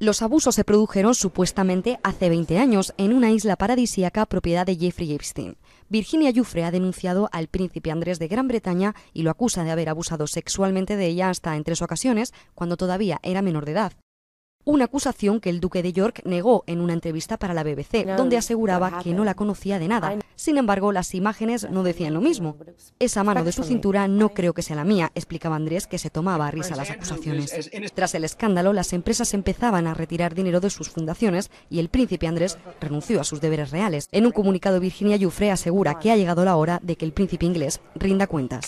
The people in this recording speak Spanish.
Los abusos se produjeron supuestamente hace 20 años en una isla paradisíaca propiedad de Jeffrey Epstein. Virginia Jufre ha denunciado al príncipe Andrés de Gran Bretaña y lo acusa de haber abusado sexualmente de ella hasta en tres ocasiones, cuando todavía era menor de edad una acusación que el duque de York negó en una entrevista para la BBC, donde aseguraba que no la conocía de nada. Sin embargo, las imágenes no decían lo mismo. Esa mano de su cintura no creo que sea la mía, explicaba Andrés, que se tomaba a risa las acusaciones. Tras el escándalo, las empresas empezaban a retirar dinero de sus fundaciones y el príncipe Andrés renunció a sus deberes reales. En un comunicado, Virginia Yufre asegura que ha llegado la hora de que el príncipe inglés rinda cuentas.